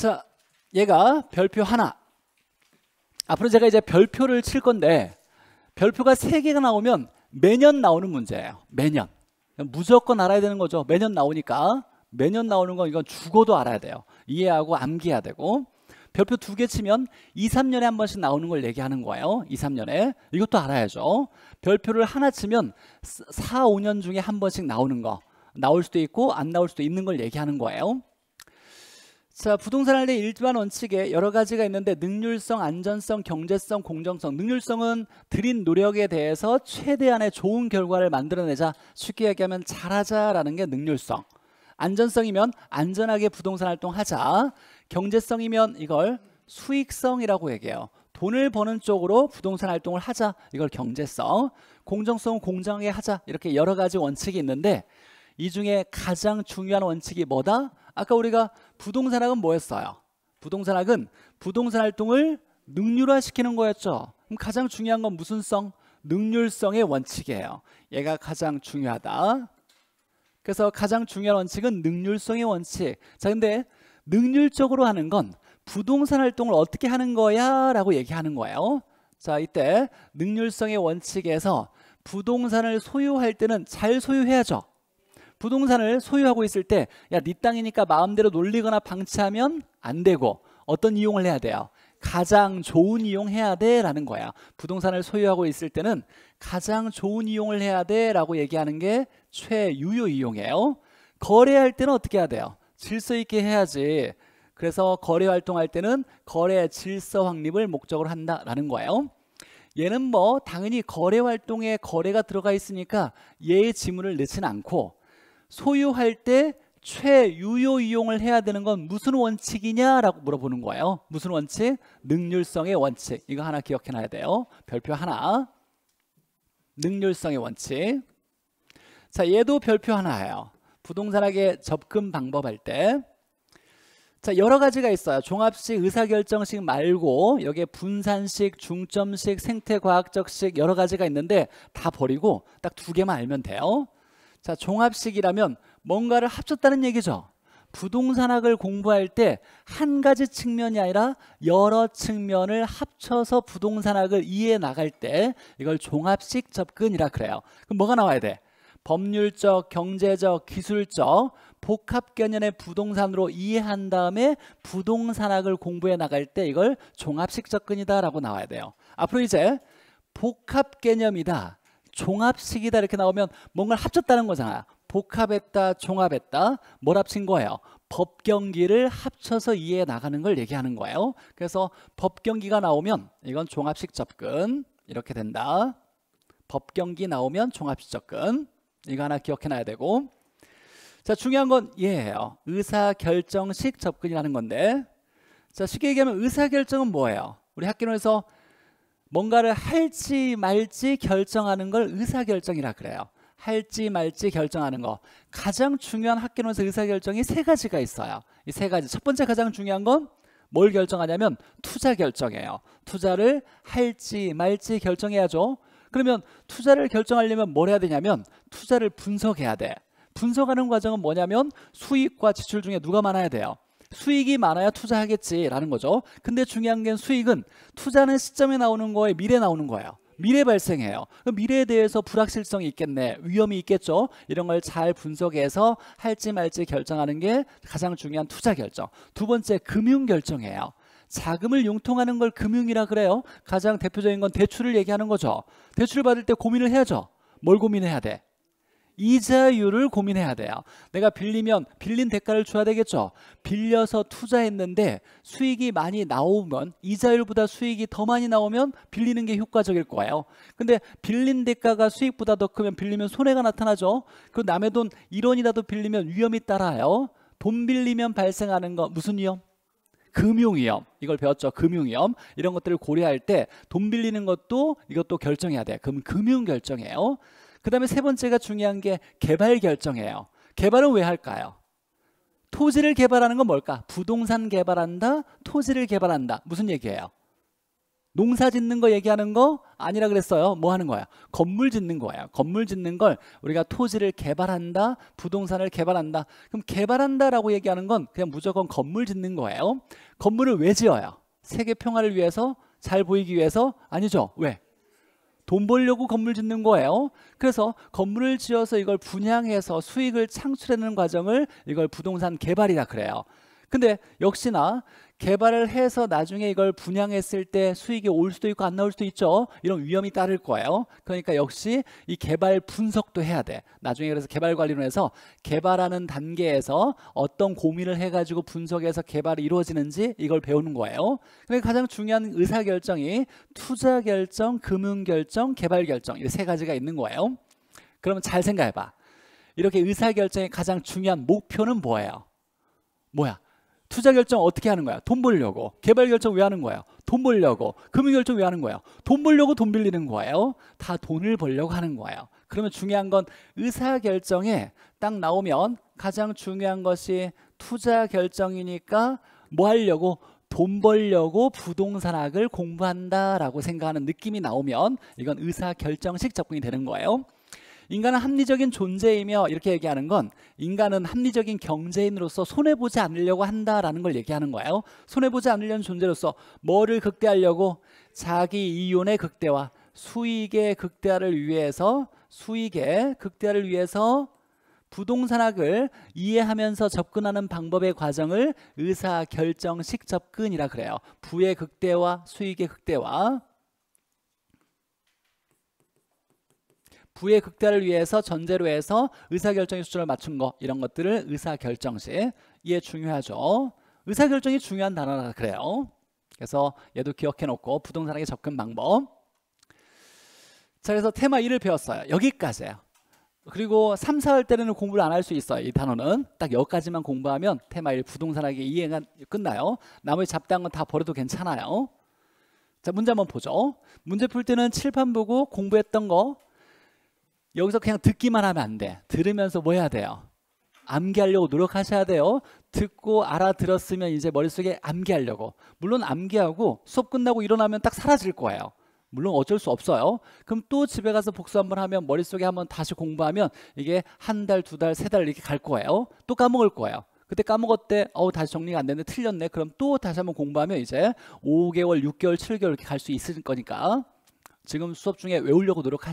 자, 얘가 별표 하나. 앞으로 제가 이제 별표를 칠 건데 별표가 세개가 나오면 매년 나오는 문제예요. 매년. 무조건 알아야 되는 거죠. 매년 나오니까. 매년 나오는 건 이건 죽어도 알아야 돼요. 이해하고 암기해야 되고. 별표 두 개 치면 2, 3년에 한 번씩 나오는 걸 얘기하는 거예요. 2, 3년에. 이것도 알아야죠. 별표를 하나 치면 4, 5년 중에 한 번씩 나오는 거. 나올 수도 있고 안 나올 수도 있는 걸 얘기하는 거예요. 자, 부동산 할리 일반 원칙에 여러 가지가 있는데 능률성, 안전성, 경제성, 공정성. 능률성은 들인 노력에 대해서 최대한의 좋은 결과를 만들어내자 쉽게 얘기하면 잘하자라는 게 능률성. 안전성이면 안전하게 부동산 활동하자. 경제성이면 이걸 수익성이라고 얘기해요. 돈을 버는 쪽으로 부동산 활동을 하자. 이걸 경제성. 공정성은 공정하게 하자. 이렇게 여러 가지 원칙이 있는데 이 중에 가장 중요한 원칙이 뭐다? 아까 우리가 부동산학은 뭐였어요? 부동산학은 부동산 활동을 능률화시키는 거였죠. 그럼 가장 중요한 건 무슨 성? 능률성의 원칙이에요. 얘가 가장 중요하다. 그래서 가장 중요한 원칙은 능률성의 원칙. 자, 근데 능률적으로 하는 건 부동산 활동을 어떻게 하는 거야? 라고 얘기하는 거예요. 자, 이때 능률성의 원칙에서 부동산을 소유할 때는 잘 소유해야죠. 부동산을 소유하고 있을 때 야 네 땅이니까 마음대로 놀리거나 방치하면 안 되고 어떤 이용을 해야 돼요? 가장 좋은 이용해야 돼 라는 거야 부동산을 소유하고 있을 때는 가장 좋은 이용을 해야 돼 라고 얘기하는 게 최유효 이용이에요 거래할 때는 어떻게 해야 돼요? 질서 있게 해야지 그래서 거래 활동할 때는 거래 질서 확립을 목적으로 한다라는 거예요 얘는 뭐 당연히 거래 활동에 거래가 들어가 있으니까 얘의 지문을 넣지는 않고 소유할 때 최유효 이용을 해야 되는 건 무슨 원칙이냐라고 물어보는 거예요. 무슨 원칙? 능률성의 원칙. 이거 하나 기억해 놔야 돼요. 별표 하나. 능률성의 원칙. 자, 얘도 별표 하나예요. 부동산학의 접근 방법 할 때. 자, 여러 가지가 있어요. 종합식, 의사결정식 말고 여기에 분산식, 중점식, 생태과학적식 여러 가지가 있는데 다 버리고 딱 두 개만 알면 돼요. 자, 종합식이라면 뭔가를 합쳤다는 얘기죠. 부동산학을 공부할 때 한 가지 측면이 아니라 여러 측면을 합쳐서 부동산학을 이해해 나갈 때 이걸 종합식 접근이라 그래요. 그럼 뭐가 나와야 돼? 법률적, 경제적, 기술적 복합 개념의 부동산으로 이해한 다음에 부동산학을 공부해 나갈 때 이걸 종합식 접근이다라고 나와야 돼요. 앞으로 이제 복합 개념이다. 종합식이다 이렇게 나오면 뭔가를 합쳤다는 거잖아요. 복합했다, 종합했다, 뭘 합친 거예요? 법경기를 합쳐서 이해해 나가는 걸 얘기하는 거예요. 그래서 법경기가 나오면 이건 종합식 접근 이렇게 된다. 법경기 나오면 종합식 접근 이거 하나 기억해놔야 되고 자 중요한 건 얘예요. 의사결정식 접근이라는 건데 자 쉽게 얘기하면 의사결정은 뭐예요? 우리 학기론에서 뭔가를 할지 말지 결정하는 걸 의사결정이라 그래요. 할지 말지 결정하는 거. 가장 중요한 학교론에서 의사결정이 세 가지가 있어요. 이 세 가지. 첫 번째 가장 중요한 건 뭘 결정하냐면 투자 결정이에요. 투자를 할지 말지 결정해야죠. 그러면 투자를 결정하려면 뭘 해야 되냐면 투자를 분석해야 돼. 분석하는 과정은 뭐냐면 수익과 지출 중에 누가 많아야 돼요. 수익이 많아야 투자하겠지라는 거죠. 근데 중요한 게 수익은 투자는 시점에 나오는 거에 미래 나오는 거예요. 미래 발생해요. 미래에 대해서 불확실성이 있겠네, 위험이 있겠죠. 이런 걸 잘 분석해서 할지 말지 결정하는 게 가장 중요한 투자 결정. 두 번째 금융 결정이에요. 자금을 융통하는 걸 금융이라 그래요. 가장 대표적인 건 대출을 얘기하는 거죠. 대출을 받을 때 고민을 해야죠. 뭘 고민해야 돼? 이자율을 고민해야 돼요. 내가 빌리면 빌린 대가를 줘야 되겠죠. 빌려서 투자했는데 수익이 많이 나오면 이자율보다 수익이 더 많이 나오면 빌리는 게 효과적일 거예요. 근데 빌린 대가가 수익보다 더 크면 빌리면 손해가 나타나죠. 그 남의 돈 1원이라도 빌리면 위험이 따라요. 돈 빌리면 발생하는 거 무슨 위험? 금융위험 이걸 배웠죠 금융위험 이런 것들을 고려할 때 돈 빌리는 것도 이것도 결정해야 돼 그럼 금융 결정이에요 그 다음에 세 번째가 중요한 게 개발 결정이에요. 개발은 왜 할까요? 토지를 개발하는 건 뭘까? 부동산 개발한다, 토지를 개발한다. 무슨 얘기예요? 농사 짓는 거 얘기하는 거 아니라 그랬어요. 뭐 하는 거야? 건물 짓는 거예요 건물 짓는 걸 우리가 토지를 개발한다, 부동산을 개발한다. 그럼 개발한다라고 얘기하는 건 그냥 무조건 건물 짓는 거예요. 건물을 왜 지어요? 세계 평화를 위해서? 잘 보이기 위해서? 아니죠. 왜? 돈 벌려고 건물 짓는 거예요. 그래서 건물을 지어서 이걸 분양해서 수익을 창출하는 과정을 이걸 부동산 개발이라 그래요. 근데 역시나 개발을 해서 나중에 이걸 분양했을 때 수익이 올 수도 있고 안 나올 수도 있죠. 이런 위험이 따를 거예요. 그러니까 역시 이 개발 분석도 해야 돼. 나중에 그래서 개발관리론해서 개발하는 단계에서 어떤 고민을 해가지고 분석해서 개발이 이루어지는지 이걸 배우는 거예요. 그러니까 가장 중요한 의사결정이 투자결정, 금융결정, 개발결정 이 세 가지가 있는 거예요. 그러면 잘 생각해봐. 이렇게 의사결정의 가장 중요한 목표는 뭐예요? 뭐야? 투자 결정 어떻게 하는 거야? 돈 벌려고. 개발 결정 왜 하는 거예요? 돈 벌려고. 금융 결정 왜 하는 거예요? 돈 벌려고 돈 빌리는 거예요. 다 돈을 벌려고 하는 거예요. 그러면 중요한 건 의사 결정에 딱 나오면 가장 중요한 것이 투자 결정이니까 뭐 하려고 돈 벌려고 부동산학을 공부한다라고 생각하는 느낌이 나오면 이건 의사 결정식 접근이 되는 거예요. 인간은 합리적인 존재이며 이렇게 얘기하는 건 인간은 합리적인 경제인으로서 손해보지 않으려고 한다라는 걸 얘기하는 거예요. 손해보지 않으려는 존재로서 뭐를 극대하려고 자기 이윤의 극대화, 수익의 극대화를 위해서 수익의 극대화를 위해서 부동산학을 이해하면서 접근하는 방법의 과정을 의사결정식 접근이라 그래요. 부의 극대화, 수익의 극대화. 부의 극대화를 위해서 전제로 해서 의사결정의 수준을 맞춘 거 이런 것들을 의사결정시 이게 중요하죠. 의사결정이 중요한 단어라 그래요. 그래서 얘도 기억해놓고 부동산에게 접근 방법 자 그래서 테마 1을 배웠어요. 여기까지예요. 그리고 3, 4월 때는 공부를 안 할 수 있어요. 이 단어는 딱 여기까지만 공부하면 테마 1 부동산학의 이해가 끝나요. 나머지 잡다한 건 다 버려도 괜찮아요. 자 문제 한번 보죠. 문제 풀 때는 칠판 보고 공부했던 거 여기서 그냥 듣기만 하면 안 돼. 들으면서 뭐 해야 돼요? 암기하려고 노력하셔야 돼요. 듣고 알아들었으면 이제 머릿속에 암기하려고. 물론 암기하고 수업 끝나고 일어나면 딱 사라질 거예요. 물론 어쩔 수 없어요. 그럼 또 집에 가서 복수 한번 하면 머릿속에 한번 다시 공부하면 이게 한 달, 두 달, 세 달 이렇게 갈 거예요. 또 까먹을 거예요. 그때 까먹었대. 어우, 다시 정리가 안 되는데 틀렸네. 그럼 또 다시 한번 공부하면 이제 5개월, 6개월, 7개월 이렇게 갈 수 있을 거니까 지금 수업 중에 외우려고 노력하시